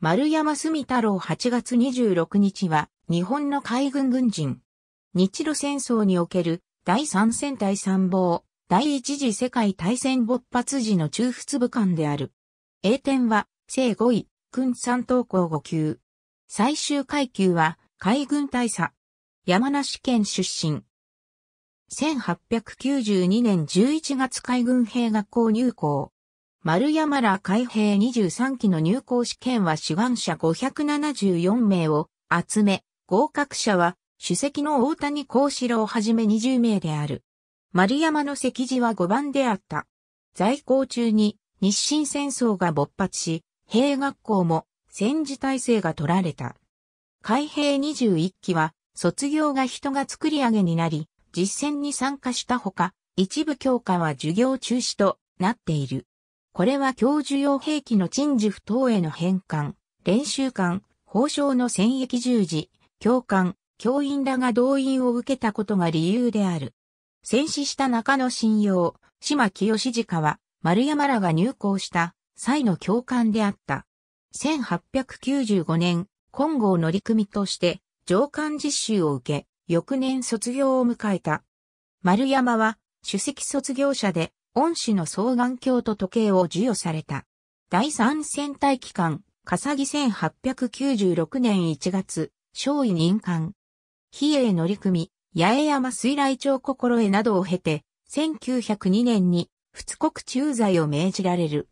丸山住太郎8月26日は、日本の海軍軍人。日露戦争における第三戦隊参謀、第一次世界大戦勃発時の中仏武官である。英典は、正5位、軍三等校5級。最終階級は、海軍大佐。山梨県出身。1892年11月海軍兵学校入校。丸山ら海兵23期の入校試験は志願者574名を集め、合格者は主席の大谷幸四郎をはじめ20名である。丸山の席次は5番であった。在校中に日清戦争が勃発し、兵学校も戦時体制が取られた。海兵21期は卒業が人が作り上げになり、実践に参加したほか、一部教科は授業中止となっている。これは教授用兵器の陳述不等への返還、練習官、法省の戦役従事、教官、教員らが動員を受けたことが理由である。戦死した中野信用、島清志は、丸山らが入校した際の教官であった。1895年、金剛乗組として上官実習を受け、翌年卒業を迎えた。丸山は、主席卒業者で、恩師の双眼鏡と時計を授与された。第三戦隊機関、笠木1896年1月、少尉任官。比叡乗組、八重山水来町心得などを経て、1902年に仏国駐在を命じられる。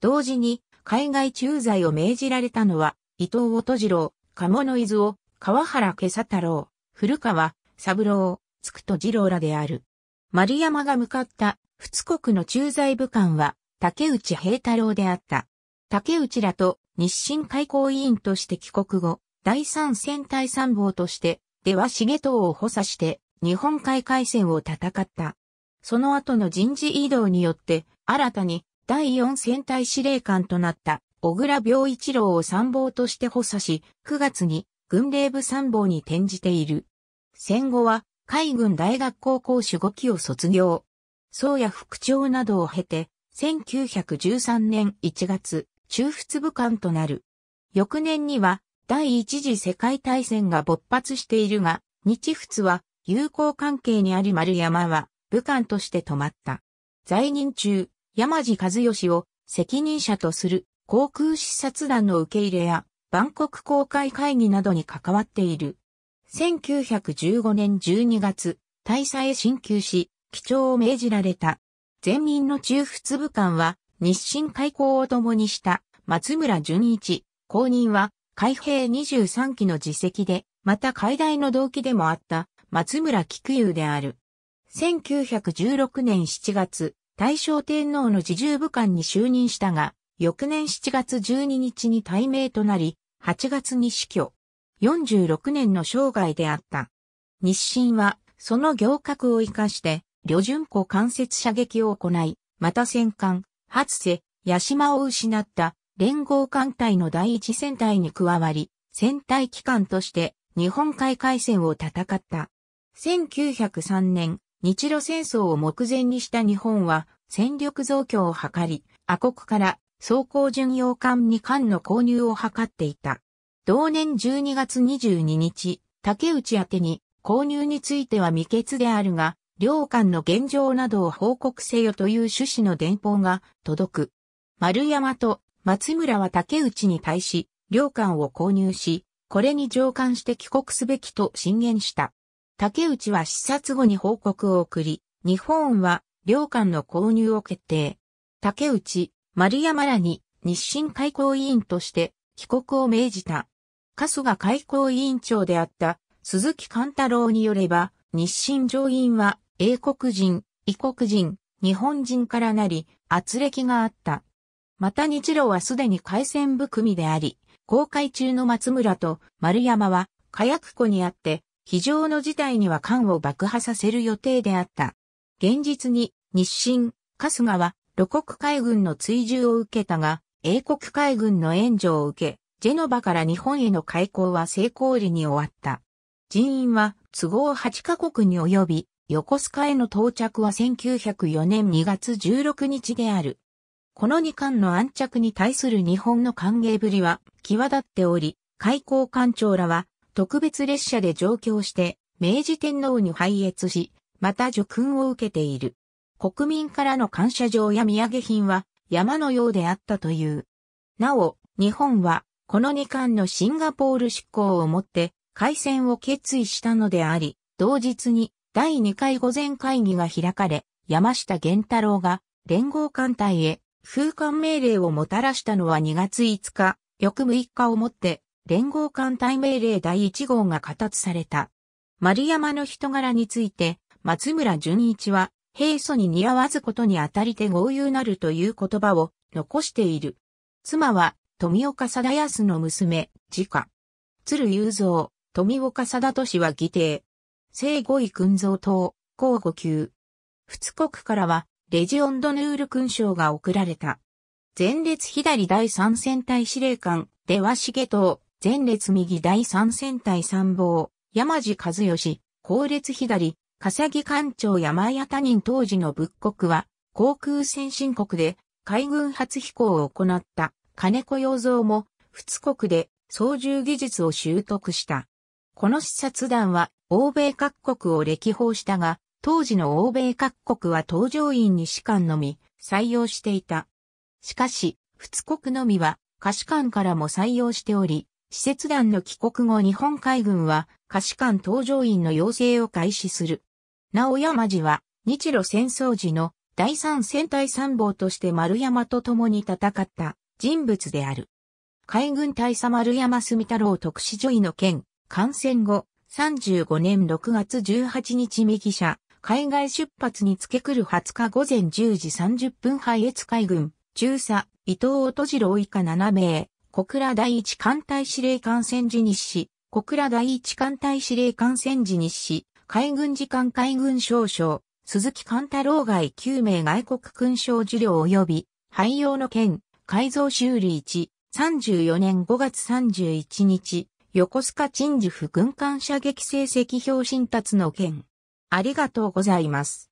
同時に海外駐在を命じられたのは、伊藤音次郎、鴨野伊豆を、川原けさ太郎、古川、三郎、つくと次郎らである。丸山が向かった仏国の駐在武官は竹内平太郎であった。竹内らと日清開港委員として帰国後、第三戦隊参謀として、出羽重藤を補佐して日本海海戦を戦った。その後の人事異動によって、新たに第四戦隊司令官となった小倉病一郎を参謀として補佐し、9月に軍令部参謀に転じている。戦後は海軍大学高校守護期を卒業。宗谷副長などを経て、1913年1月、中仏武官となる。翌年には、第一次世界大戦が勃発しているが、日仏は友好関係にあり丸山は武官として止まった。在任中、山地和義を責任者とする航空視察団の受け入れや、万国公開会議などに関わっている。1915年12月、大佐へ進級し、基調を命じられた。前民の中仏部官は、日清開港を共にした松村淳一、公認は、海兵23期の自績で、また海大の動機でもあった松村菊雄である。1916年7月、大正天皇の自重部官に就任したが、翌年7月12日に退命となり、8月に死去。46年の生涯であった。日清は、その行革を活かして、旅順湖間接射撃を行い、また戦艦、初瀬、八島を失った連合艦隊の第一戦隊に加わり、戦隊機関として日本海海戦を戦った。1903年、日露戦争を目前にした日本は戦力増強を図り、阿国から装甲巡洋艦2艦の購入を図っていた。同年12月22日、竹内宛に購入については未決であるが、領間の現状などを報告せよという趣旨の電報が届く。丸山と松村は竹内に対し、領間を購入し、これに上官して帰国すべきと進言した。竹内は視察後に報告を送り、日本は領間の購入を決定。竹内、丸山らに日清開港委員として帰国を命じた。春日開港委員長であった鈴木勘太郎によれば、日清上院は英国人、異国人、日本人からなり、圧力があった。また日露はすでに海戦含みであり、航海中の松村と丸山は火薬庫にあって、非常の事態には艦を爆破させる予定であった。現実に日清、春日は露国海軍の追従を受けたが、英国海軍の援助を受け、ジェノバから日本への開港は成功裏に終わった。人員は都合8カ国に及び、横須賀への到着は1904年2月16日である。この2艦の安着に対する日本の歓迎ぶりは際立っており、海港艦長らは特別列車で上京して明治天皇に拝謁し、また叙勲を受けている。国民からの感謝状や土産品は山のようであったという。なお、日本はこの2艦のシンガポール執行をもって開戦を決意したのであり、同日に第2回午前会議が開かれ、山下玄太郎が連合艦隊へ封艦命令をもたらしたのは2月5日、翌6日をもって連合艦隊命令第1号が形達された。丸山の人柄について、松村淳一は、平素に似合わずことにあたりて豪遊なるという言葉を残している。妻は、富岡貞康の娘、自家。鶴雄三、富岡貞俊は義弟、聖五位勲像等、交互級。仏国からは、レジオンドヌール勲章が贈られた。前列左第三戦隊司令官、出羽重藤、前列右第三戦隊参謀、山地和義、後列左、笠木艦長山谷他人当時の仏国は、航空先進国で海軍初飛行を行った金子洋蔵も、仏国で操縦技術を習得した。この視察団は欧米各国を歴訪したが、当時の欧米各国は搭乗員に士官のみ採用していた。しかし、仏国のみは下士官からも採用しており、使節団の帰国後日本海軍は下士官搭乗員の要請を開始する。なお山寺は日露戦争時の第三戦隊参謀として丸山と共に戦った人物である。海軍大佐丸山住太郎特使女医の件、感染後、35年6月18日右者。海外出発に付け来る20日午前10時30分配越海軍、中佐、伊藤音次郎以下7名、小倉第一艦隊司令官戦時日誌、小倉第一艦隊司令官戦時日誌、海軍次官海軍少将、鈴木艦太郎外9名外国勲章受領及び、廃用の件、改造修理1、34年5月31日、横須賀鎮守府軍艦射撃成績表新達の件。ありがとうございます。